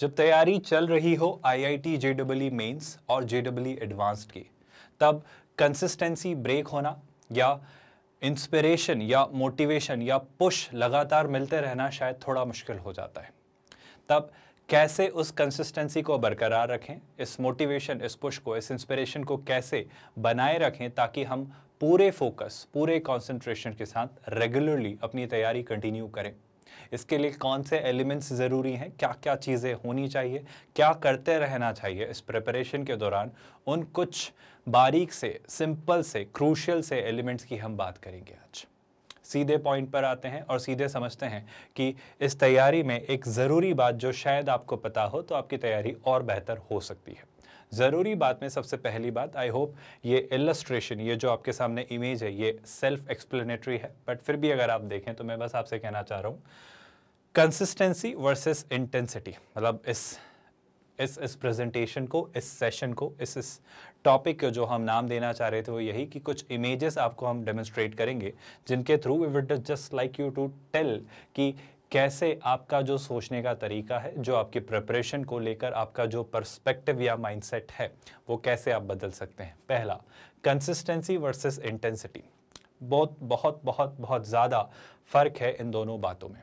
जब तैयारी चल रही हो I I T J double mains और जे डबल एडवांस्ड की तब कंसिस्टेंसी ब्रेक होना या इंस्पिरेशन या मोटिवेशन या पुश लगातार मिलते रहना शायद थोड़ा मुश्किल हो जाता है तब कैसे उस कंसिस्टेंसी को बरकरार रखें इस मोटिवेशन इस पुश को इस इंस्पिरेशन को कैसे बनाए रखें ताकि हम पूरे फोकस पूरे कंसंट्रेशन के साथ रेगुलरली अपनी तैयारी कंटिन्यू करें इसके लिए कौन से एलिमेंट्स ज़रूरी हैं क्या क्या चीज़ें होनी चाहिए क्या करते रहना चाहिए इस प्रिपरेशन के दौरान उन कुछ बारीक से सिंपल से क्रूशल से एलिमेंट्स की हम बात करेंगे आज सीधे पॉइंट पर आते हैं और सीधे समझते हैं कि इस तैयारी में एक ज़रूरी बात जो शायद आपको पता हो तो आपकी तैयारी और बेहतर हो सकती है ज़रूरी बात में सबसे पहली बात आई होप ये इलस्ट्रेशन ये जो आपके सामने इमेज है ये सेल्फ एक्सप्लेनेटरी है बट फिर भी अगर आप देखें तो मैं बस आपसे कहना चाह रहा हूँ कंसिस्टेंसी वर्सेस इंटेंसिटी मतलब इस इस इस प्रेजेंटेशन को इस सेशन को इस इस टॉपिक को जो हम नाम देना चाह रहे थे वो यही कि कुछ इमेजेस आपको हम डेमोस्ट्रेट करेंगे जिनके through we would just like you to tell कि कैसे आपका जो सोचने का तरीका है जो आपकी प्रिपरेशन को लेकर आपका जो पर्सपेक्टिव या माइंडसेट है वो कैसे आप बदल सकते हैं पहला कंसिस्टेंसी वर्सेस इंटेंसिटी बहुत बहुत बहुत बहुत ज़्यादा फ़र्क है इन दोनों बातों में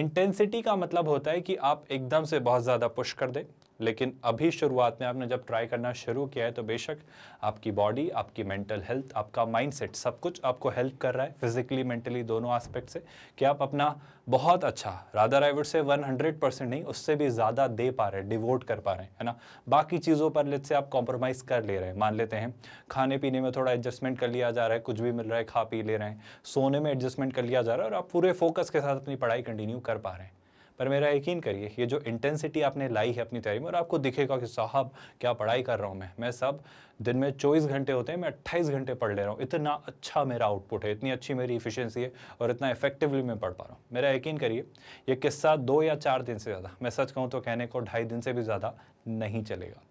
इंटेंसिटी का मतलब होता है कि आप एकदम से बहुत ज़्यादा पुश कर दें लेकिन अभी शुरुआत में आपने जब ट्राई करना शुरू किया है तो बेशक आपकी बॉडी आपकी मेंटल हेल्थ आपका माइंडसेट सब कुछ आपको हेल्प कर रहा है फिजिकली मेंटली दोनों एस्पेक्ट से कि आप अपना बहुत अच्छा राधा आई से से 100 परसेंट नहीं उससे भी ज़्यादा दे पा रहे हैं डिवोट कर पा रहे हैं है ना बाकी चीज़ों पर लेट से आप कॉम्प्रोमाइज़ कर ले रहे हैं मान लेते हैं खाने पीने में थोड़ा एडजस्टमेंट कर लिया जा रहा है कुछ भी मिल रहा है खा पी ले रहे हैं सोने में एडजस्टमेंट कर लिया जा रहा है और आप पूरे फोकस के साथ अपनी पढ़ाई कंटिन्यू कर पा रहे हैं पर मेरा यकीन करिए ये जो इंटेंसिटी आपने लाई है अपनी तैयारी में और आपको दिखेगा कि साहब क्या पढ़ाई कर रहा हूँ मैं मैं सब दिन में चौबीस घंटे होते हैं मैं अट्ठाईस घंटे पढ़ ले रहा हूँ इतना अच्छा मेरा आउटपुट है इतनी अच्छी मेरी इफिशियंसी है और इतना इफेक्टिवली मैं पढ़ पा रहा हूँ मेरा यकीन करिए ये किस्सा दो या चार दिन से ज़्यादा मैं सच कहूँ तो कहने को ढाई दिन से भी ज़्यादा नहीं चलेगा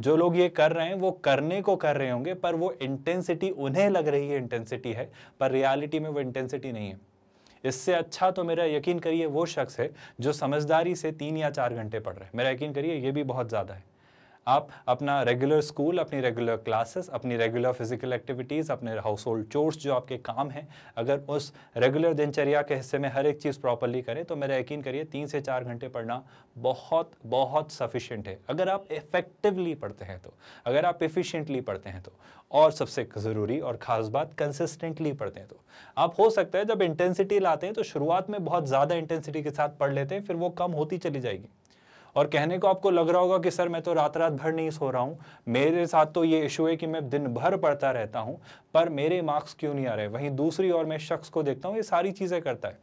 जो लोग ये कर रहे हैं वो करने को कर रहे होंगे पर वो इंटेंसिटी उन्हें लग रही है इंटेंसिटी है पर रियलिटी में वो इंटेंसिटी नहीं है इससे अच्छा तो मेरा यकीन करिए वो शख्स है जो समझदारी से तीन या चार घंटे पढ़ रहे हैं मेरा यकीन करिए ये भी बहुत ज़्यादा है आप अपना रेगुलर स्कूल अपनी रेगुलर क्लासेस अपनी रेगुलर फिजिकल एक्टिविटीज़ अपने हाउस होल्ड चोर्स जो आपके काम हैं अगर उस रेगुलर दिनचर्या के हिस्से में हर एक चीज़ प्रॉपरली करें तो मेरा यकीन करिए तीन से चार घंटे पढ़ना बहुत बहुत सफिशेंट है अगर आप इफ़ेक्टिवली पढ़ते हैं तो अगर आप इफ़िशेंटली पढ़ते हैं तो और सबसे ज़रूरी और ख़ास बात कंसिस्टेंटली पढ़ते हैं तो आप हो सकता है जब इंटेंसिटी लाते हैं तो शुरुआत में बहुत ज़्यादा इंटेंसिटी के साथ पढ़ लेते हैं फिर वो कम होती चली जाएगी और कहने को आपको लग रहा होगा कि सर मैं तो रात रात भर नहीं सो रहा हूँ मेरे साथ तो ये इशू है कि मैं दिन भर पढ़ता रहता हूँ पर मेरे मार्क्स क्यों नहीं आ रहे वहीं दूसरी और मैं शख्स को देखता हूँ ये सारी चीज़ें करता है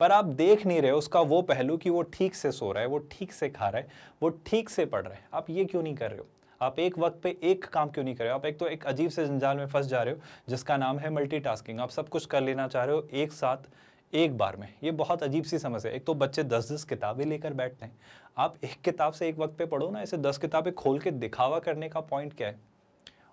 पर आप देख नहीं रहे उसका वो पहलू कि वो ठीक से सो रहा है वो ठीक से खा रहा है वो ठीक से पढ़ रहा है आप ये क्यों नहीं कर रहे हो आप एक वक्त पे एक काम क्यों नहीं कर रहे हो आप एक तो एक अजीब से जंजाल में फंस जा रहे हो जिसका नाम है मल्टीटास्किंग आप सब कुछ कर लेना चाह रहे हो एक साथ एक बार में ये बहुत अजीब सी समस्या है एक तो बच्चे दस दस किताबें लेकर बैठते हैं आप एक किताब से एक वक्त पे पढ़ो ना ऐसे दस किताबें खोल के दिखावा करने का पॉइंट क्या है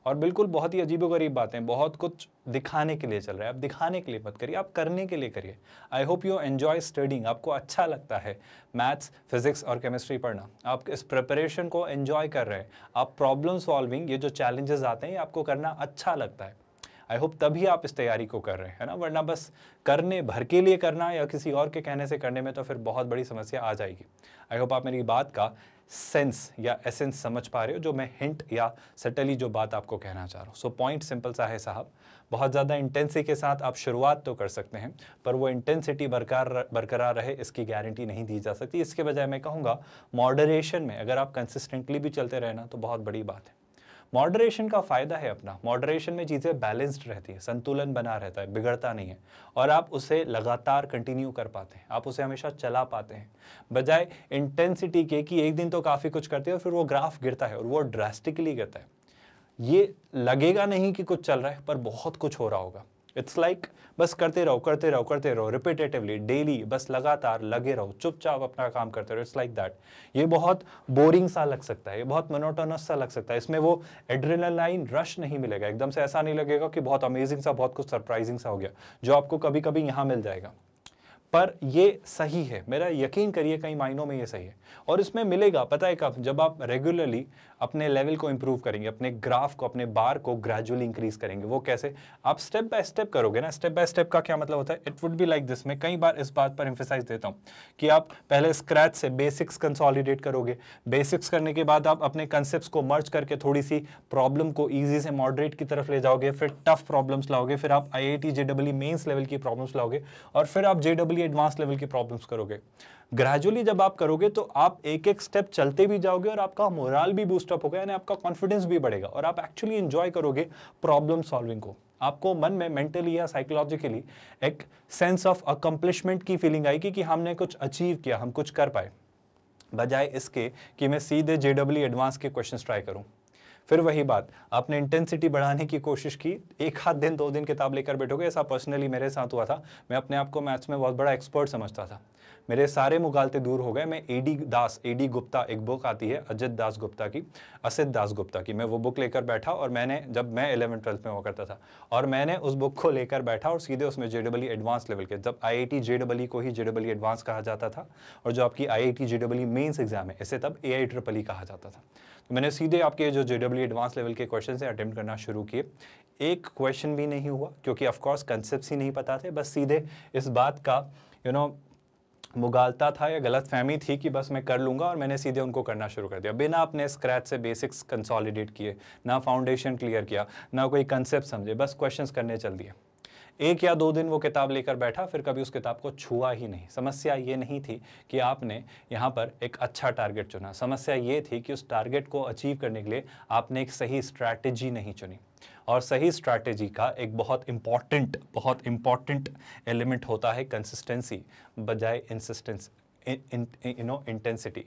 और बिल्कुल बहुत ही गरीब बातें बहुत कुछ दिखाने के लिए चल रहा है आप दिखाने के लिए मत करिए आप करने के लिए करिए I hope you enjoy studying आपको अच्छा लगता है मैथ्स फिजिक्स और केमिस्ट्री पढ़ना आप इस प्रिपरेशन को एन्जॉय कर रहे हैं आप प्रॉब्लम सॉल्विंग ये जो चैलेंजेस आते हैं ये आपको करना अच्छा लगता है आई होप तभी आप इस तैयारी को कर रहे हैं ना वरना बस करने भर के लिए करना या किसी और के कहने से करने में तो फिर बहुत बड़ी समस्या आ जाएगी आई होप आप मेरी बात का सेंस या एसेंस समझ पा रहे हो जो मैं हिंट या सटली जो बात आपको कहना चाह रहा हूँ सो पॉइंट सिंपल सा है साहब बहुत ज़्यादा इंटेंसिटी के साथ आप शुरुआत तो कर सकते हैं पर वो इंटेंसिटी बरकरार बरकरार रहे इसकी गारंटी नहीं दी जा सकती इसके बजाय मैं कहूँगा मॉडरेशन में अगर आप कंसिस्टेंटली भी चलते रहना तो बहुत बड़ी बात है मॉडरेशन का फ़ायदा है अपना मॉडरेशन में चीज़ें बैलेंस्ड रहती है संतुलन बना रहता है बिगड़ता नहीं है और आप उसे लगातार कंटिन्यू कर पाते हैं आप उसे हमेशा चला पाते हैं बजाय इंटेंसिटी के कि एक दिन तो काफ़ी कुछ करते हैं और फिर वो ग्राफ गिरता है और वो ड्रास्टिकली गिरता है ये लगेगा नहीं कि कुछ चल रहा है पर बहुत कुछ हो रहा होगा इट्स लाइक like, बस करते रहो करते रहो करते रहो रिपीटेटिवली डेली बस लगातार लगे रहो चुपचाप अपना काम करते रहो इट्स लाइक दैट ये बहुत बोरिंग सा लग सकता है ये बहुत मोनोटोनस सा लग सकता है इसमें वो एड्रेनलाइन रश नहीं मिलेगा एकदम से ऐसा नहीं लगेगा कि बहुत अमेजिंग सा बहुत कुछ सरप्राइजिंग सा हो गया जो आपको कभी कभी यहाँ मिल जाएगा पर ये सही है मेरा यकीन करिए कई मायनों में ये सही है और इसमें मिलेगा पता है कब जब आप रेगुलरली अपने लेवल को इम्प्रूव करेंगे अपने ग्राफ को अपने बार को ग्रेजुअली इंक्रीज करेंगे वो कैसे आप स्टेप बाय स्टेप करोगे ना स्टेप बाय स्टेप का क्या मतलब होता है it would be like this मैं कई बार इस बात पर इंफेसाइज देता हूँ कि आप पहले स्क्रैच से बेसिक्स कंसॉलिडेट करोगे बेसिक्स करने के बाद आप अपने कंसेप्ट को मर्ज करके थोड़ी सी प्रॉब्लम को ईजी से मॉडरेट की तरफ ले जाओगे फिर टफ प्रॉब्लम्स लाओगे फिर आप I I T mains level की प्रॉब्लम्स लाओगे और फिर आप जे एडवांस लेवल की प्रॉब्लम्स करोगे ग्रेजुअली जब आप करोगे तो आप एक एक स्टेप चलते भी जाओगे और आपका मोरल भी बूस्टअप होगा यानी आपका कॉन्फिडेंस भी बढ़ेगा और आप एक्चुअली इंजॉय करोगे प्रॉब्लम सॉल्विंग को आपको मन में मेंटली या साइकोलॉजिकली एक सेंस ऑफ अकम्पलिशमेंट की फीलिंग आएगी कि हमने कुछ अचीव किया हम कुछ कर पाए बजाय इसके कि मैं सीधे जे एडवांस के क्वेश्चन ट्राई करूँ फिर वही बात आपने इंटेंसिटी बढ़ाने की कोशिश की एक हाथ दिन दो दिन किताब लेकर बैठोगे ऐसा पर्सनली मेरे साथ हुआ था मैं अपने आप को मैथ्स में बहुत बड़ा एक्सपर्ट समझता था मेरे सारे मुगालते दूर हो गए मैं A D Das A D Gupta एक बुक आती है अजित दास गुप्ता की असित दास गुप्ता की मैं वो बुक लेकर बैठा और मैंने जब मैं इलेवन ट्वेल्थ में हुआ करता था और मैंने उस बुक को लेकर बैठा और सीधे उसमें जे डब्ल्यू एडवांस लेवल के जब आई आई टी जे को ही जे डबल एडवांस कहा जाता था और जो आपकी I I T J double mains exam है इसे तब ए आई ट्रिपल ई कहा जाता था तो मैंने सीधे आपके जो जे डब्ल्यू एडवांस लेवल के क्वेश्चन हैं अटैम्प्ट करना शुरू किए एक क्वेश्चन भी नहीं हुआ क्योंकि ऑफकोर्स कंसेप्ट ही नहीं पता थे बस सीधे इस बात का यू you नो know, मुगालता था या गलत फहमी थी कि बस मैं कर लूँगा और मैंने सीधे उनको करना शुरू कर दिया बिना अपने स्क्रैच से बेसिक्स कंसोलिडेट किए ना फाउंडेशन क्लियर किया ना कोई कंसेप्ट समझे बस क्वेश्चंस करने चल दिए एक या दो दिन वो किताब लेकर बैठा फिर कभी उस किताब को छुआ ही नहीं समस्या ये नहीं थी कि आपने यहाँ पर एक अच्छा टारगेट चुना समस्या ये थी कि उस टारगेट को अचीव करने के लिए आपने एक सही स्ट्रैटेजी नहीं चुनी और सही स्ट्रैटेजी का एक बहुत इम्पॉर्टेंट बहुत इम्पॉर्टेंट एलिमेंट होता है कंसिस्टेंसी बजाय insistence you know intensity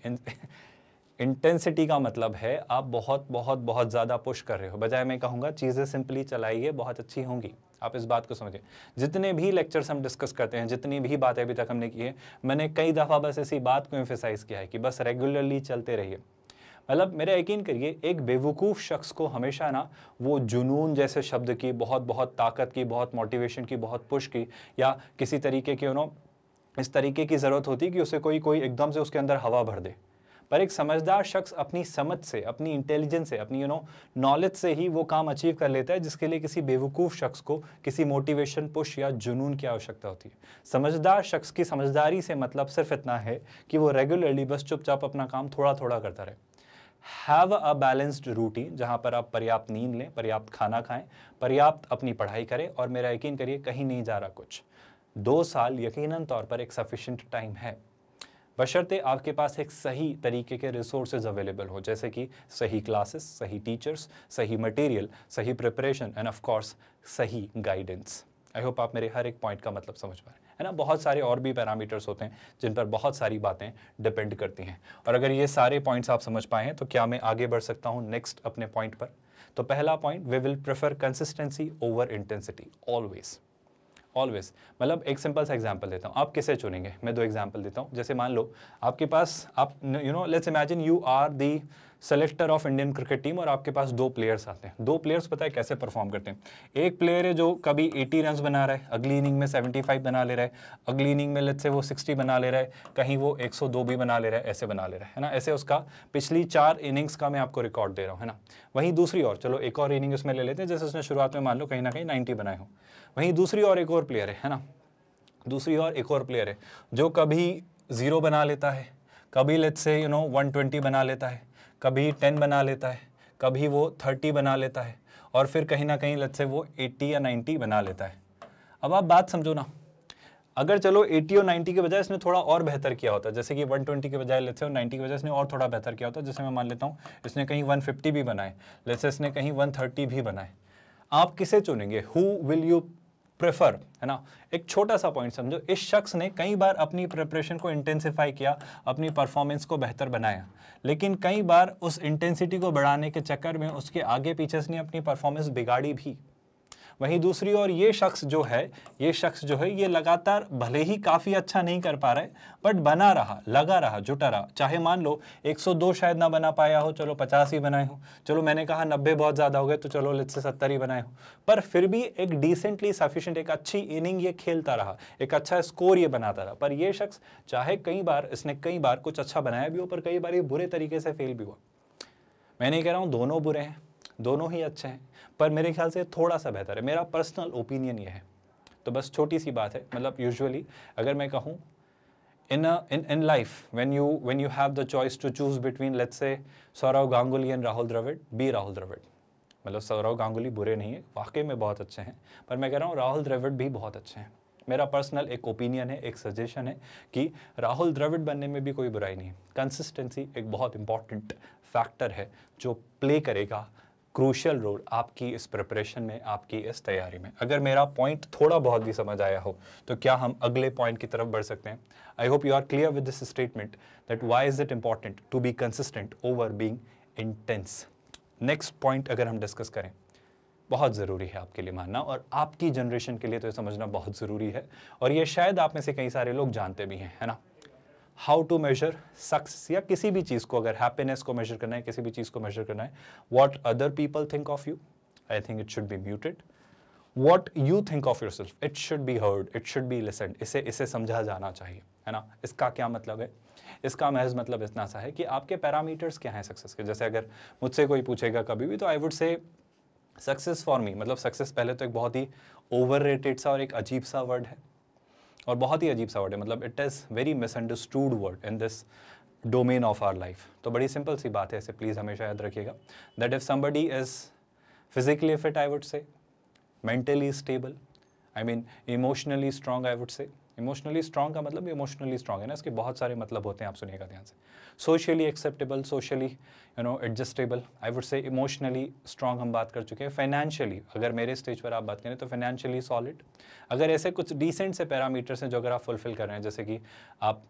intensity का मतलब है आप बहुत बहुत बहुत ज़्यादा पुश कर रहे हो बजाय मैं कहूँगा चीज़ें सिंपली चलाइए बहुत अच्छी होंगी आप इस बात को समझें जितने भी लेक्चर्स हम डिस्कस करते हैं जितनी भी बातें अभी तक हमने की है मैंने कई दफ़ा बस इसी बात को एम्फेसाइज किया है कि बस रेगुलरली चलते रहिए मतलब मेरा यकीन करिए एक बेवकूफ़ शख्स को हमेशा ना वो जुनून जैसे शब्द की बहुत बहुत ताकत की बहुत मोटिवेशन की बहुत पुश की या किसी तरीके की उन्होंने इस तरीके की ज़रूरत होती कि उसे कोई कोई एकदम से उसके अंदर हवा भर दे पर एक समझदार शख्स अपनी समझ से अपनी इंटेलिजेंस से अपनी यू नो नॉलेज से ही वो काम अचीव कर लेता है जिसके लिए किसी बेवकूफ़ शख्स को किसी मोटिवेशन पुश या जुनून की आवश्यकता होती है समझदार शख्स की समझदारी से मतलब सिर्फ इतना है कि वो रेगुलरली बस चुपचाप अपना काम थोड़ा थोड़ा करता रहे हैव अ बैलेंस्ड रूटीन जहाँ पर आप पर्याप्त नींद लें पर्याप्त खाना खाएं पर्याप्त अपनी पढ़ाई करें और मेरा यकीन करिए कहीं नहीं जा रहा कुछ दो साल यकीनन तौर पर एक सफिशेंट टाइम है बशर्ते आपके पास एक सही तरीके के रिसोर्सेज अवेलेबल हो जैसे कि सही क्लासेस सही टीचर्स सही मटेरियल सही प्रिपरेशन एंड ऑफ कोर्स सही गाइडेंस आई होप आप मेरे हर एक पॉइंट का मतलब समझ पा रहे हैं है ना बहुत सारे और भी पैरामीटर्स होते हैं जिन पर बहुत सारी बातें डिपेंड करती हैं और अगर ये सारे पॉइंट्स आप समझ पाए हैं तो क्या मैं आगे बढ़ सकता हूँ नेक्स्ट अपने पॉइंट पर तो पहला point we will prefer consistency over intensity always always मतलब एक सिंपल सा एग्जाम्पल देता हूँ आप किसे चुनेंगे मैं दो एग्जाम्पल देता हूँ जैसे मान लो आपके पास आप you know let's imagine you are the selector of Indian cricket team और आपके पास दो प्लेयर्स आते हैं दो प्लेयर्स पता है कैसे परफॉर्म करते हैं एक प्लेयर है जो कभी 80 रन बना रहा है अगली इनिंग में 75 बना ले रहा है अगली इनिंग में लेट से वो 60 बना ले रहा है कहीं वो 102 भी बना ले रहा है ऐसे बना ले रहा है ना ऐसे उसका पिछली चार इनिंग्स का मैं आपको रिकॉर्ड दे रहा हूँ है ना वहीं दूसरी और चलो एक और इनिंग उसमें ले लेते हैं जैसे उसने शुरुआत में मान लो कहीं ना कहीं नाइन्टी बनाए हो वहीं दूसरी और एक और प्लेयर है ना दूसरी और एक और प्लेयर है जो कभी ज़ीरो बना लेता है कभी लेट से यू नो 120 बना लेता है कभी टेन बना लेता है कभी वो थर्टी बना लेता है और फिर कहीं ना कहीं लत से वो एट्टी या नाइन्टी बना लेता है अब आप बात समझो ना अगर चलो 80 और 90 के बजाय इसने थोड़ा और बेहतर किया होता जैसे कि 120 के बजाय लेते और 90 के बजाय इसने और थोड़ा बेहतर किया होता जैसे मैं मान लेता हूँ इसने कहीं 150 भी बनाए लेते इसने कहीं 130 भी बनाए आप किसे चुनेंगे हु विल यू प्रेफर है ना एक छोटा सा पॉइंट समझो इस शख्स ने कई बार अपनी प्रिपरेशन को इंटेंसिफाई किया अपनी परफॉर्मेंस को बेहतर बनाया लेकिन कई बार उस इंटेंसिटी को बढ़ाने के चक्कर में उसके आगे पीछे ने अपनी परफॉर्मेंस बिगाड़ी भी वहीं दूसरी ओर ये शख्स जो है ये शख्स जो है ये लगातार भले ही काफ़ी अच्छा नहीं कर पा रहे बट बना रहा लगा रहा जुटा रहा चाहे मान लो 102 शायद ना बना पाया हो चलो 50 ही बनाए हो चलो मैंने कहा 90 बहुत ज़्यादा हो गए तो चलो लिट से सत्तर ही बनाए हो पर फिर भी एक डिसेंटली सफिशेंट एक अच्छी इनिंग ये खेलता रहा एक अच्छा स्कोर ये बनाता रहा पर यह शख्स चाहे कई बार इसने कई बार कुछ अच्छा बनाया भी हो पर कई बार ये बुरे तरीके से फेल भी हुआ मैं नहीं कह रहा हूँ दोनों बुरे हैं दोनों ही अच्छे हैं पर मेरे ख्याल से थोड़ा सा बेहतर है मेरा पर्सनल ओपिनियन ये है तो बस छोटी सी बात है मतलब यूजुअली अगर मैं कहूँ in in in life when you when you have the choice to choose between let's say Sourav Ganguly and Rahul Dravid be Rahul Dravid मतलब सौरव गांगुली बुरे नहीं है वाकई में बहुत अच्छे हैं पर मैं कह रहा हूँ राहुल द्रविड भी बहुत अच्छे हैं मेरा पर्सनल एक ओपिनियन है एक सजेशन है कि राहुल द्रविड बनने में भी कोई बुराई नहीं है कंसिस्टेंसी एक बहुत इंपॉर्टेंट फैक्टर है जो प्ले करेगा क्रूशल रोल आपकी इस प्रिपरेशन में आपकी इस तैयारी में अगर मेरा पॉइंट थोड़ा बहुत भी समझ आया हो तो क्या हम अगले पॉइंट की तरफ बढ़ सकते हैं I hope you are clear with this statement that why is it important to be consistent over being intense next point अगर हम डिस्कस करें बहुत ज़रूरी है आपके लिए मानना और आपकी जनरेशन के लिए तो ये समझना बहुत ज़रूरी है और ये शायद आप में से कई सारे लोग जानते भी हैं है ना हाउ टू मेजर सक्सेस या किसी भी चीज़ को अगर हैप्पीनेस को मेजर करना है किसी भी चीज़ को मेजर करना है what other people think of you I think it should be muted what you think of yourself it should be heard it should be listen इसे इसे समझा जाना चाहिए है ना इसका क्या मतलब है इसका महज मतलब इतना सा है कि आपके पैरामीटर्स क्या हैं सक्सेस के जैसे अगर मुझसे कोई पूछेगा कभी भी तो I would say success for me मतलब सक्सेस पहले तो एक बहुत ही ओवर सा और एक अजीब सा वर्ड है और बहुत ही अजीब सा वर्ड है मतलब it is very misunderstood word in this domain of our life तो बड़ी सिंपल सी बात है इसे प्लीज़ हमेशा याद रखिएगा that if somebody is physically fit I would say mentally stable I mean emotionally strong I would say emotionally strong का मतलब इमोशनली स्ट्रांग है ना इसके बहुत सारे मतलब होते हैं आप सुनिएगा ध्यान से socially acceptable socially you know adjustable I would say emotionally strong हम बात कर चुके हैं फाइनेंशियली अगर मेरे स्टेज पर आप बात करें तो फाइनेंशियली सॉलिड अगर ऐसे कुछ डिसेंट से पैरामीटर्स हैं जो अगर आप फुलफिल कर रहे हैं जैसे कि आप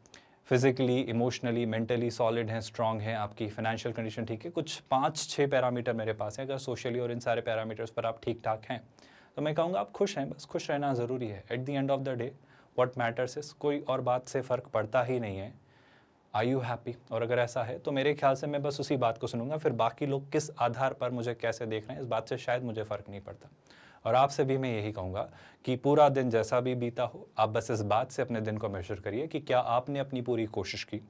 फिजिकली इमोशनली मेंटली सॉलिड हैं स्ट्रांग हैं आपकी फाइनेंशियल कंडीशन ठीक है कुछ पाँच छः पैरामीटर मेरे पास हैं अगर सोशली और इन सारे पैरामीटर्स पर आप ठीक ठाक हैं तो मैं कहूँगा आप खुश हैं बस खुश रहना ज़रूरी है at the end of the day what matters is कोई और बात से फ़र्क पड़ता ही नहीं है आई यू हैप्पी और अगर ऐसा है तो मेरे ख्याल से मैं बस उसी बात को सुनूंगा फिर बाकी लोग किस आधार पर मुझे कैसे देख रहे हैं इस बात से शायद मुझे फ़र्क नहीं पड़ता और आपसे भी मैं यही कहूँगा कि पूरा दिन जैसा भी बीता हो आप बस इस बात से अपने दिन को मेजर करिए कि क्या आपने अपनी पूरी कोशिश की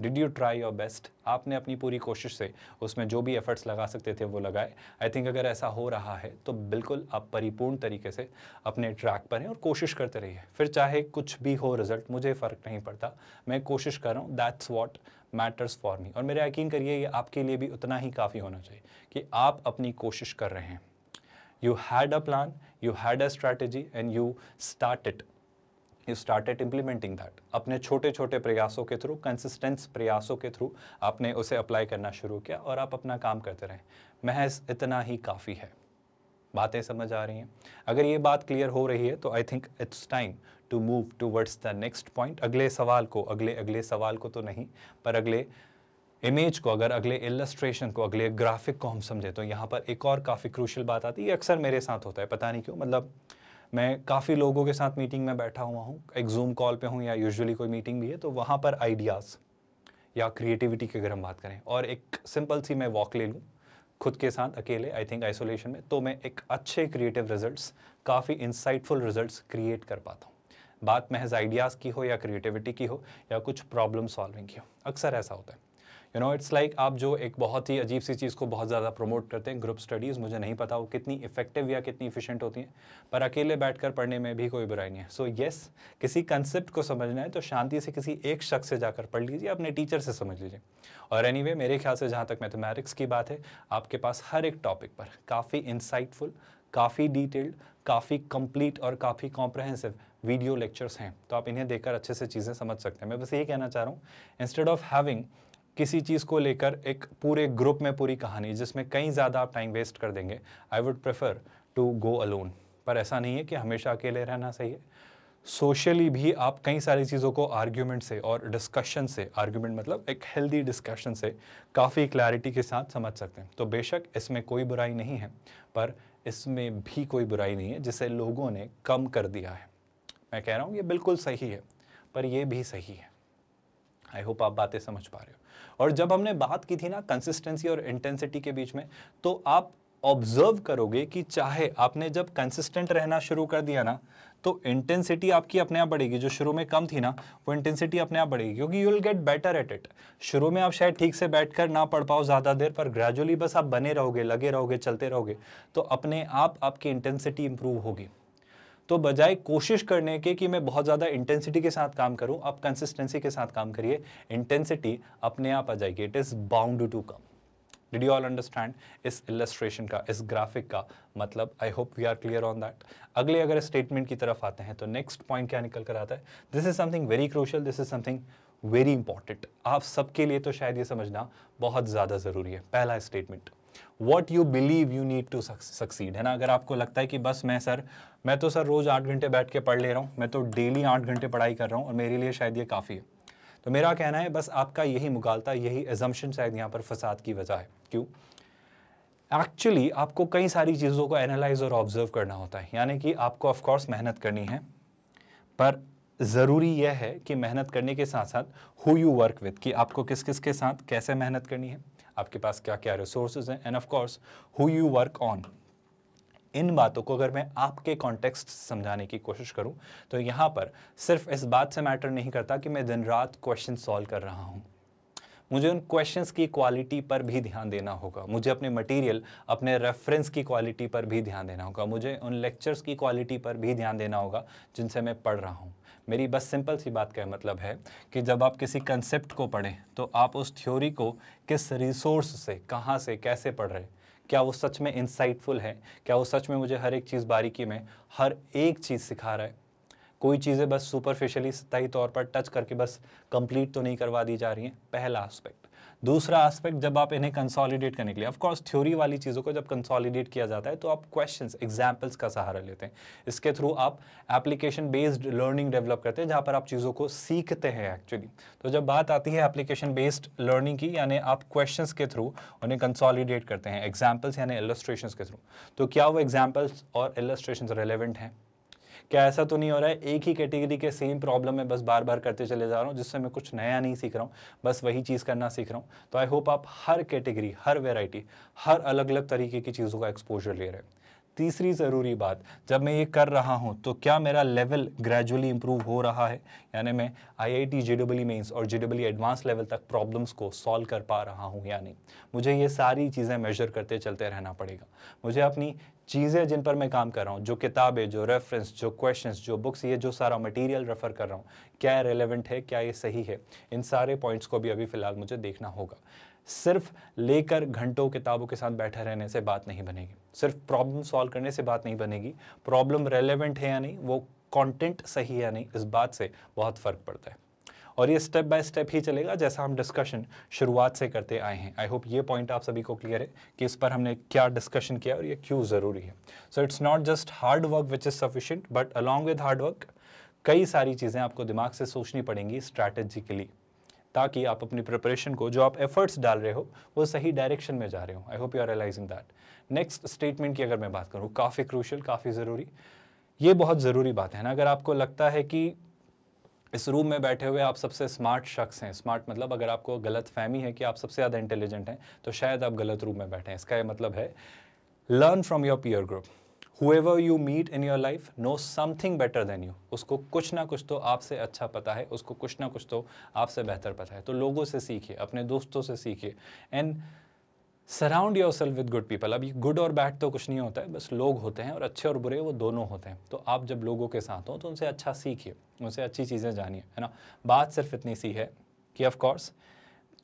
did you try your best आपने अपनी पूरी कोशिश से उसमें जो भी एफर्ट्स लगा सकते थे वो लगाए आई थिंक अगर ऐसा हो रहा है तो बिल्कुल आप परिपूर्ण तरीके से अपने ट्रैक पर हैं और कोशिश करते रहिए फिर चाहे कुछ भी हो रिजल्ट मुझे फ़र्क नहीं पड़ता मैं कोशिश कर रहा हूँ that's what matters for me और मेरा यकीन करिए ये आपके लिए भी उतना ही काफ़ी होना चाहिए कि आप अपनी कोशिश कर रहे हैं you had a plan you had a strategy and you start it you at implementing that अपने छोटे छोटे प्रयासों के थ्रू कंसिस्टेंस प्रयासों के थ्रू आपने उसे अप्लाई करना शुरू किया और आप अपना काम करते रहें महज इतना ही काफ़ी है बातें समझ आ रही हैं अगर ये बात क्लियर हो रही है तो I think it's time to move towards the next point अगले सवाल को अगले अगले सवाल को तो नहीं पर अगले इमेज को अगर अगले इलस्ट्रेशन को अगले ग्राफिक को हम समझे तो यहाँ पर एक और काफ़ी क्रूशल बात आती है ये अक्सर मेरे साथ होता है पता नहीं क्यों मतलब मैं काफ़ी लोगों के साथ मीटिंग में बैठा हुआ हूँ एक जूम कॉल पे हूँ या यूजुअली कोई मीटिंग भी है तो वहाँ पर आइडियाज़ या क्रिएटिविटी की अगर हम बात करें और एक सिंपल सी मैं वॉक ले लूँ खुद के साथ अकेले आई थिंक आइसोलेशन में तो मैं एक अच्छे क्रिएटिव रिजल्ट्स काफ़ी इंसाइटफुल रिजल्ट्स क्रिएट कर पाता हूँ बात महज आइडियाज़ की हो या क्रिएटिविटी की हो या कुछ प्रॉब्लम सॉल्विंग की हो अक्सर ऐसा होता है यू नो इट्स लाइक आप जो एक बहुत ही अजीब सी चीज़ को बहुत ज़्यादा प्रमोट करते हैं ग्रुप स्टडीज़ मुझे नहीं पता वो कितनी इफेक्टिव या कितनी इफिशेंट होती हैं पर अकेले बैठ कर पढ़ने में भी कोई बुराई नहीं है सो so, येस yes, किसी कंसेप्ट को समझना है तो शांति से किसी एक शख्स से जाकर पढ़ लीजिए अपने टीचर से समझ लीजिए और एनी anyway, मेरे ख्याल से जहाँ तक मैथमेटिक्स की बात है आपके पास हर एक टॉपिक पर काफ़ी इंसाइटफुल काफ़ी डिटेल्ड काफ़ी कंप्लीट और काफ़ी कॉम्प्रहेंसिव वीडियो लेक्चर्स हैं तो आप इन्हें देखकर अच्छे से चीज़ें समझ सकते हैं मैं बस ये कहना चाह रहा हूँ इंस्टेड ऑफ हैविंग किसी चीज़ को लेकर एक पूरे ग्रुप में पूरी कहानी जिसमें कहीं ज़्यादा आप टाइम वेस्ट कर देंगे I would prefer to go alone पर ऐसा नहीं है कि हमेशा अकेले रहना सही है सोशली भी आप कई सारी चीज़ों को आर्ग्यूमेंट से और डिस्कशन से आर्ग्यूमेंट मतलब एक हेल्दी डिस्कशन से काफ़ी क्लैरिटी के साथ समझ सकते हैं तो बेशक इसमें कोई बुराई नहीं है पर इसमें भी कोई बुराई नहीं है जिसे लोगों ने कम कर दिया है मैं कह रहा हूँ ये बिल्कुल सही है पर यह भी सही है आई होप आप बातें समझ पा रहे हो और जब हमने बात की थी ना कंसिस्टेंसी और इंटेंसिटी के बीच में तो आप ऑब्जर्व करोगे कि चाहे आपने जब कंसिस्टेंट रहना शुरू कर दिया ना तो इंटेंसिटी आपकी अपने आप बढ़ेगी जो शुरू में कम थी ना वो इंटेंसिटी अपने आप बढ़ेगी क्योंकि you will get better at it शुरू में आप शायद ठीक से बैठकर ना पढ़ पाओ ज़्यादा देर पर ग्रेजुअली बस आप बने रहोगे लगे रहोगे चलते रहोगे तो अपने आप आपकी इंटेंसिटी इंप्रूव होगी तो बजाय कोशिश करने के कि मैं बहुत ज़्यादा इंटेंसिटी के साथ काम करूँ आप कंसिस्टेंसी के साथ काम करिए इंटेंसिटी अपने आप आ जाएगी it is bound to come did you all understand इस इलस्ट्रेशन का इस ग्राफिक का मतलब I hope we are clear on that अगले अगर स्टेटमेंट की तरफ आते हैं तो नेक्स्ट पॉइंट क्या निकल कर आता है this is something very crucial this is something very important आप सबके लिए तो शायद ये समझना बहुत ज़्यादा ज़रूरी है पहला statement what you believe you need to succeed है ना अगर आपको लगता है कि बस मैं सर मैं तो सर रोज़ आठ घंटे बैठ के पढ़ ले रहा हूँ मैं तो डेली आठ घंटे पढ़ाई कर रहा हूँ और मेरे लिए शायद ये काफ़ी है तो मेरा कहना है बस आपका यही मुकालता यही एजम्पन शायद यहाँ पर फसाद की वजह है क्यों एक्चुअली आपको कई सारी चीज़ों को एनालाइज और ऑब्जर्व करना होता है यानी कि आपको ऑफकोर्स मेहनत करनी है पर ज़रूरी यह है कि मेहनत करने के साथ साथ हु यू वर्क विथ कि आपको किस किस के साथ कैसे मेहनत करनी है आपके पास क्या क्या रिसोर्सेज हैं and of course who you work on इन बातों को अगर मैं आपके कॉन्टेक्स्ट समझाने की कोशिश करूं तो यहाँ पर सिर्फ इस बात से मैटर नहीं करता कि मैं दिन रात क्वेश्चन सॉल्व कर रहा हूँ मुझे उन क्वेश्चंस की क्वालिटी पर भी ध्यान देना होगा मुझे अपने मटेरियल अपने रेफरेंस की क्वालिटी पर भी ध्यान देना होगा मुझे उन लेक्चर्स की क्वालिटी पर भी ध्यान देना होगा जिनसे मैं पढ़ रहा हूँ मेरी बस सिंपल सी बात का मतलब है कि जब आप किसी कंसेप्ट को पढ़ें तो आप उस थ्योरी को किस रिसोर्स से कहाँ से कैसे पढ़ रहे क्या वो सच में इंसाइटफुल है क्या वो सच में मुझे हर एक चीज़ बारीकी में हर एक चीज़ सिखा रहा है कोई चीज़ें बस सुपरफिशियली सतही तौर पर टच करके बस कंप्लीट तो नहीं करवा दी जा रही हैं पहला एस्पेक्ट दूसरा एस्पेक्ट जब आप इन्हें कंसोलिडेट करने के लिए ऑफकोर्स थ्योरी वाली चीज़ों को जब कंसोलिडेट किया जाता है तो आप क्वेश्चंस एग्जांपल्स का सहारा लेते हैं इसके थ्रू आप एप्लीकेशन बेस्ड लर्निंग डेवलप करते हैं जहाँ पर आप चीज़ों को सीखते हैं एक्चुअली तो जब बात आती है एप्लीकेशन बेस्ड लर्निंग की यानी आप क्वेश्चन के थ्रू उन्हें कंसॉलीडेट करते हैं एग्जाम्पल्स यानी एलस्ट्रेशन के थ्रू तो क्या वो एग्जाम्पल्स और एलस्ट्रेशन रेलिवेंट हैं क्या ऐसा तो नहीं हो रहा है एक ही कैटेगरी के सेम प्रॉब्लम मैं बस बार बार करते चले जा रहा हूँ जिससे मैं कुछ नया नहीं सीख रहा हूँ बस वही चीज़ करना सीख रहा हूँ तो आई होप आप हर कैटेगरी हर वेराइटी हर अलग अलग तरीके की चीज़ों का एक्सपोजर ले रहे हैं तीसरी ज़रूरी बात जब मैं ये कर रहा हूँ तो क्या मेरा लेवल ग्रेजुअली इंप्रूव हो रहा है यानी मैं I I T J W mains और जे डब्ल्यू एडवांस लेवल तक प्रॉब्लम्स को सॉल्व कर पा रहा हूँ या नहीं मुझे ये सारी चीज़ें मेजर करते चलते रहना पड़ेगा मुझे अपनी चीज़ें जिन पर मैं काम कर रहा हूँ जो किताबें जो रेफरेंस जो क्वेश्चंस जो बुक्स ये जो सारा मटेरियल रेफ़र कर रहा हूँ क्या रेलेवेंट है क्या ये सही है इन सारे पॉइंट्स को भी अभी फ़िलहाल मुझे देखना होगा सिर्फ लेकर घंटों किताबों के साथ बैठे रहने से बात नहीं बनेगी सिर्फ प्रॉब्लम सॉल्व करने से बात नहीं बनेगी प्रॉब्लम रेलेवेंट है या नहीं वो कंटेंट सही है या नहीं इस बात से बहुत फ़र्क पड़ता है और ये स्टेप बाय स्टेप ही चलेगा जैसा हम डिस्कशन शुरुआत से करते आए हैं आई होप ये पॉइंट आप सभी को क्लियर है कि इस पर हमने क्या डिस्कशन किया और ये क्यों ज़रूरी है so it's not just hard work which is sufficient but along with hard work कई सारी चीज़ें आपको दिमाग से सोचनी पड़ेंगी स्ट्रैटेजी के लिए ताकि आप अपनी प्रिपरेशन को जो आप एफर्ट्स डाल रहे हो वो सही डायरेक्शन में जा रहे हो I hope you are realizing that next statement की अगर मैं बात करूँ काफ़ी क्रूशल काफ़ी ज़रूरी ये बहुत ज़रूरी बात है ना अगर आपको लगता है कि इस रूम में बैठे हुए आप सबसे स्मार्ट शख्स हैं स्मार्ट मतलब अगर आपको गलत फहमी है कि आप सबसे ज़्यादा इंटेलिजेंट हैं तो शायद आप गलत रूम में बैठे हैं इसका ये मतलब है learn from your peer group ever you meet in your life know something better than you उसको कुछ ना कुछ तो आपसे अच्छा पता है उसको कुछ ना कुछ तो आपसे बेहतर पता है तो लोगों से सीखिए अपने दोस्तों से सीखिए and surround yourself with good people अभी गुड और बैड तो कुछ नहीं होता है बस लोग होते हैं और अच्छे और बुरे वो दोनों होते हैं तो आप जब लोगों के साथ हो तो उनसे अच्छा सीखिए उनसे अच्छी चीज़ें जानिए है ना बात सिर्फ इतनी सी है कि of course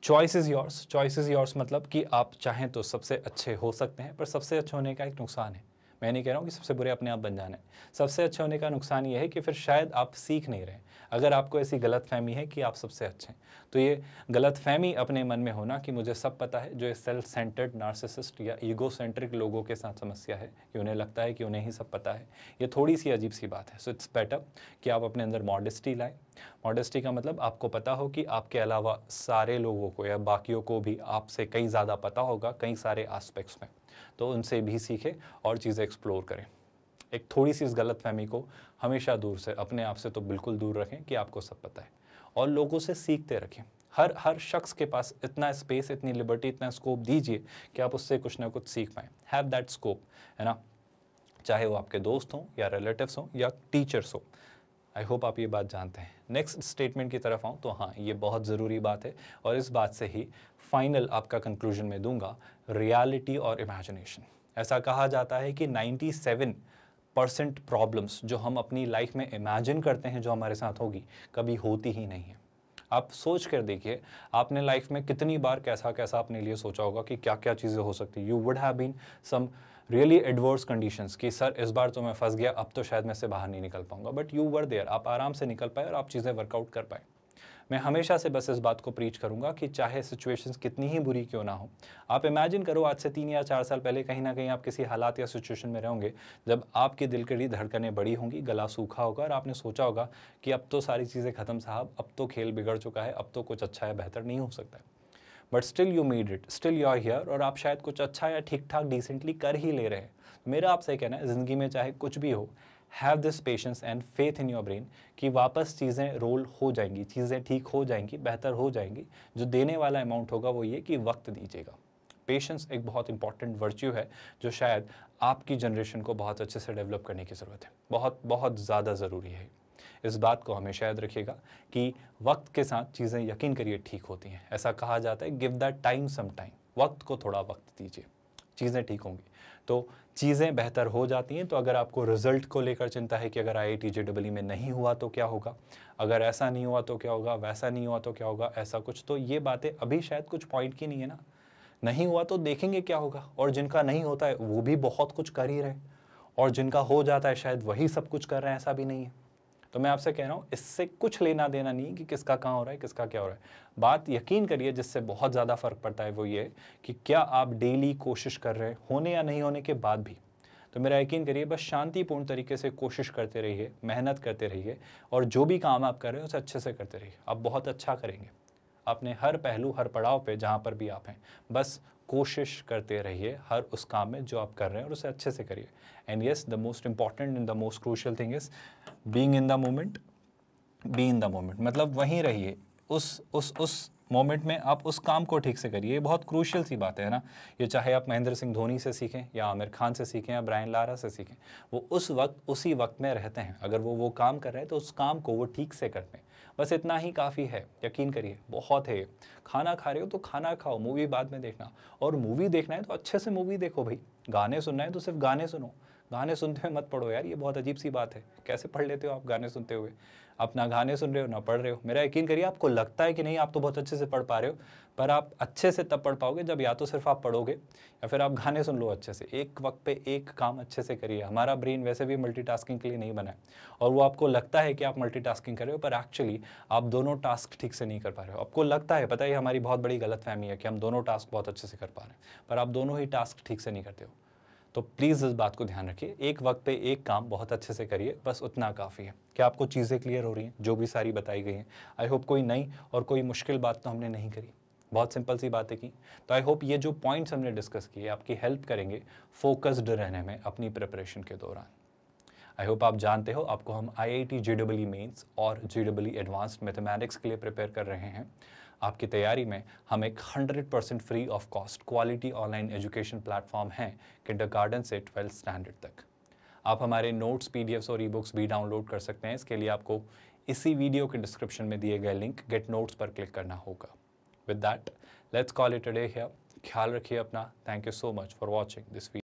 choice is yours choice is yours मतलब कि आप चाहें तो सबसे अच्छे हो सकते हैं पर सबसे अच्छे होने का एक नुकसान है मैं नहीं कह रहा हूँ कि सबसे बुरे अपने आप बन जाना है सबसे अच्छे होने का नुकसान ये है कि फिर शायद आप सीख नहीं रहे अगर आपको ऐसी गलत फहमी है कि आप सबसे अच्छे हैं तो ये गलत फहमी अपने मन में होना कि मुझे सब पता है जो ये सेल्फ सेंटर्ड नार्सिसिस्ट या ईगो सेंट्रिक लोगों के साथ समस्या है कि उन्हें लगता है कि उन्हें ही सब पता है ये थोड़ी सी अजीब सी बात है सो इट्स बेटर कि आप अपने अंदर मॉडेस्टी लाएँ मॉडेस्टी का मतलब आपको पता हो कि आपके अलावा सारे लोगों को या बाकियों को भी आपसे कई ज़्यादा पता होगा कई सारे आस्पेक्ट्स में तो उनसे भी सीखें और चीज़ें एक्सप्लोर करें एक थोड़ी सी इस गलत फहमी को हमेशा दूर से अपने आप से तो बिल्कुल दूर रखें कि आपको सब पता है और लोगों से सीखते रखें हर हर शख्स के पास इतना स्पेस इतनी लिबर्टी इतना स्कोप दीजिए कि आप उससे कुछ ना कुछ सीख पाएँ हैव दैट स्कोप है ना चाहे वो आपके दोस्त हों या रिलेटिव्स हों या टीचर्स हों आई होप आप ये बात जानते हैं नेक्स्ट स्टेटमेंट की तरफ आऊँ तो हाँ ये बहुत ज़रूरी बात है और इस बात से ही फाइनल आपका कंक्लूजन में दूंगा रियलिटी और इमेजिनेशन ऐसा कहा जाता है कि 97 परसेंट प्रॉब्लम्स जो हम अपनी लाइफ में इमेजिन करते हैं जो हमारे साथ होगी कभी होती ही नहीं है आप सोच कर देखिए आपने लाइफ में कितनी बार कैसा कैसा अपने लिए सोचा होगा कि क्या क्या चीज़ें हो सकती you would have been some really adverse conditions कि सर इस बार तो मैं फंस गया अब तो शायद मैं से बाहर नहीं निकल पाऊंगा बट यू वर देयर आप आराम से निकल पाए और आप चीज़ें वर्कआउट कर पाए मैं हमेशा से बस इस बात को प्रीच करूँगा कि चाहे सिचुएशंस कितनी ही बुरी क्यों ना हो आप इमेजिन करो आज से तीन या चार साल पहले कहीं ना कहीं आप किसी हालात या सिचुएशन में रहोगे जब आपके दिल के लिए धड़कने बड़ी होंगी गला सूखा होगा और आपने सोचा होगा कि अब तो सारी चीज़ें ख़त्म साहब अब तो खेल बिगड़ चुका है अब तो कुछ अच्छा या बेहतर नहीं हो सकता है but still you made it still you are here और आप शायद कुछ अच्छा या ठीक ठाक डिसेंटली कर ही ले रहे हैं मेरा आपसे कहना है ज़िंदगी में चाहे कुछ भी हो have this patience and faith in your brain कि वापस चीज़ें रोल हो जाएंगी चीज़ें ठीक हो जाएंगी बेहतर हो जाएंगी जो देने वाला अमाउंट होगा वो ये कि वक्त दीजिएगा पेशेंस एक बहुत इंपॉर्टेंट वर्च्यू है जो शायद आपकी जनरेशन को बहुत अच्छे से डेवलप करने की ज़रूरत है बहुत बहुत ज़्यादा ज़रूरी है इस बात को हमेशा याद रखिएगा कि वक्त के साथ चीज़ें यकीन करिए ठीक होती हैं ऐसा कहा जाता है give the time some time वक्त को थोड़ा वक्त दीजिए चीज़ें ठीक होंगी तो चीज़ें बेहतर हो जाती हैं तो अगर आपको रिजल्ट को लेकर चिंता है कि अगर आई आई e में नहीं हुआ तो क्या होगा अगर ऐसा नहीं हुआ तो क्या होगा वैसा नहीं हुआ तो क्या होगा ऐसा कुछ तो ये बातें अभी शायद कुछ पॉइंट की नहीं है ना नहीं हुआ तो देखेंगे क्या होगा और जिनका नहीं होता है वो भी बहुत कुछ कर ही रहे और जिनका हो जाता है शायद वही सब कुछ कर रहे हैं ऐसा भी नहीं है तो मैं आपसे कह रहा हूँ इससे कुछ लेना देना नहीं कि किसका कहाँ हो रहा है किसका क्या हो रहा है बात यकीन करिए जिससे बहुत ज़्यादा फ़र्क पड़ता है वो ये कि क्या आप डेली कोशिश कर रहे होने या नहीं होने के बाद भी तो मेरा यकीन करिए बस शांतिपूर्ण तरीके से कोशिश करते रहिए मेहनत करते रहिए और जो भी काम आप कर रहे हैं उसे अच्छे से करते रहिए आप बहुत अच्छा करेंगे अपने हर पहलू हर पड़ाव पे जहाँ पर भी आप हैं बस कोशिश करते रहिए हर उस काम में जो आप कर रहे हैं और उसे अच्छे से करिए and yes the most important and the most crucial thing is being in the moment be in the moment मतलब वहीं रहिए उस उस उस मोमेंट में आप उस काम को ठीक से करिए ये बहुत क्रूशियल सी बात है ना ये चाहे आप महेंद्र सिंह धोनी से सीखें या आमिर खान से सीखें या ब्रायन लारा से सीखें वो उस वक्त उसी वक्त में रहते हैं अगर वो वो काम कर रहे हैं तो उस काम को वो ठीक से करते हैं बस इतना ही काफ़ी है यकीन करिए बहुत है खाना खा रहे हो तो खाना खाओ मूवी बाद में देखना और मूवी देखना है तो अच्छे से मूवी देखो भाई गाने सुनना है तो सिर्फ गाने सुनो गाने सुनते हुए मत पढ़ो यार ये बहुत अजीब सी बात है कैसे पढ़ लेते हो आप गाने सुनते हुए आप ना गाने सुन रहे हो ना पढ़ रहे हो मेरा यकीन करिए आपको लगता है कि नहीं आप तो बहुत अच्छे से पढ़ पा रहे हो पर आप अच्छे से तब पढ़ पाओगे जब या तो सिर्फ आप पढ़ोगे या फिर आप गाने सुन लो अच्छे से एक वक्त पे एक काम अच्छे से करिए हमारा ब्रेन वैसे भी मल्टीटास्किंग के लिए नहीं बना है और वो आपको लगता है कि आप मल्टीटास्किंग कर रहे हो पर एक्चुअली आप दोनों टास्क ठीक से नहीं कर पा रहे हो आपको लगता है पता ही हमारी बहुत बड़ी गलत फहमी है कि हम दोनों टास्क बहुत अच्छे से कर पा रहे हैं पर आप दोनों ही टास्क ठीक से नहीं करते हो तो प्लीज़ इस बात को ध्यान रखिए एक वक्त पे एक काम बहुत अच्छे से करिए बस उतना काफ़ी है क्या आपको चीज़ें क्लियर हो रही हैं जो भी सारी बताई गई हैं आई होप कोई नई और कोई मुश्किल बात तो हमने नहीं करी बहुत सिंपल सी बातें की तो आई होप ये जो पॉइंट्स हमने डिस्कस किए आपकी हेल्प करेंगे फोकस्ड रहने में अपनी प्रिपरेशन के दौरान आई होप आप जानते हो आपको हम आई आई टी जे और जे डब्ल्यू एडवांस्ड मैथमेटिक्स के लिए प्रिपेयर कर रहे हैं आपकी तैयारी में हम एक 100 percent free of cost quality online education platform है किंडर गार्डन से ट्वेल्थ स्टैंडर्ड तक आप हमारे नोट्स पी और ई बुक्स भी डाउनलोड कर सकते हैं इसके लिए आपको इसी वीडियो के डिस्क्रिप्शन में दिए गए लिंक गेट नोट्स पर क्लिक करना होगा with that let's call it a day here ख्याल रखिए अपना thank you so much for watching this video